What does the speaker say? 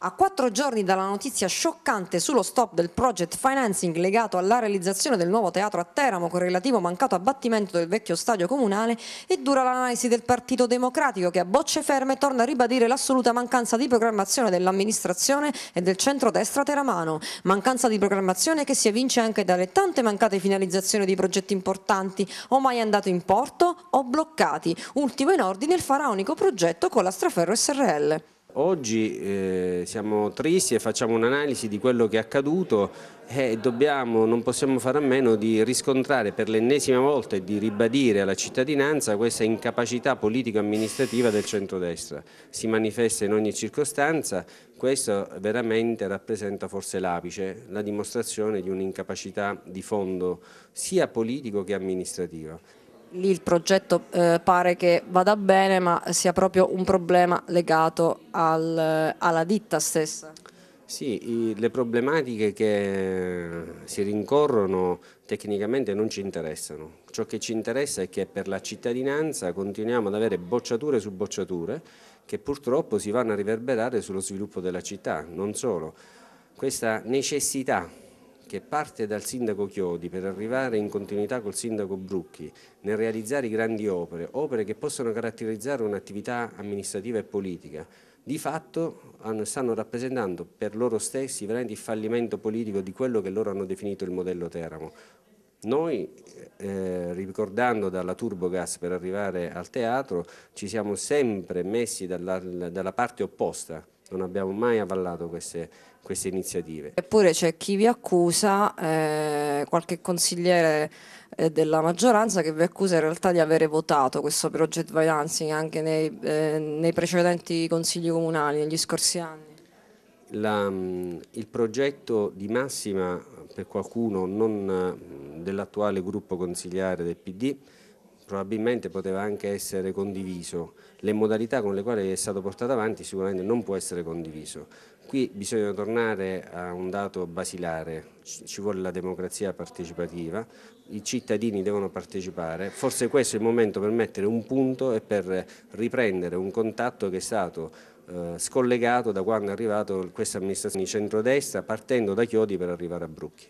A quattro giorni dalla notizia scioccante sullo stop del project financing legato alla realizzazione del nuovo teatro a Teramo con relativo mancato abbattimento del vecchio stadio comunale è dura l'analisi del Partito Democratico che a bocce ferme torna a ribadire l'assoluta mancanza di programmazione dell'amministrazione e del centro-destra teramano, mancanza di programmazione che si evince anche dalle tante mancate finalizzazioni di progetti importanti o mai andato in porto o bloccati, ultimo in ordine il faraonico progetto con la Straferro SRL. Oggi eh, siamo tristi e facciamo un'analisi di quello che è accaduto e dobbiamo, non possiamo fare a meno di riscontrare per l'ennesima volta e di ribadire alla cittadinanza questa incapacità politico-amministrativa del centrodestra. Si manifesta in ogni circostanza, questo veramente rappresenta forse l'apice, la dimostrazione di un'incapacità di fondo sia politico che amministrativa lì il progetto eh, pare che vada bene, ma sia proprio un problema legato al, alla ditta stessa. Sì, i, le problematiche che si rincorrono tecnicamente non ci interessano. Ciò che ci interessa è che per la cittadinanza continuiamo ad avere bocciature su bocciature che purtroppo si vanno a riverberare sullo sviluppo della città, non solo. Questa necessità che parte dal sindaco Chiodi per arrivare in continuità col sindaco Brucchi nel realizzare grandi opere, opere che possono caratterizzare un'attività amministrativa e politica, di fatto stanno rappresentando per loro stessi veramente il fallimento politico di quello che loro hanno definito il modello Teramo. Noi, eh, ricordando dalla Turbogas per arrivare al teatro, ci siamo sempre messi dalla, dalla parte opposta, non abbiamo mai avallato queste, queste iniziative. Eppure c'è chi vi accusa, eh, qualche consigliere eh, della maggioranza che vi accusa in realtà di avere votato questo project financing anche nei, eh, nei precedenti consigli comunali negli scorsi anni. La, mm, il progetto di massima per qualcuno non mm, dell'attuale gruppo consigliare del PD probabilmente poteva anche essere condiviso, le modalità con le quali è stato portato avanti sicuramente non può essere condiviso. Qui bisogna tornare a un dato basilare, ci vuole la democrazia partecipativa, i cittadini devono partecipare, forse questo è il momento per mettere un punto e per riprendere un contatto che è stato eh, scollegato da quando è arrivato questa amministrazione di centrodestra partendo da Chiodi per arrivare a Brucchi.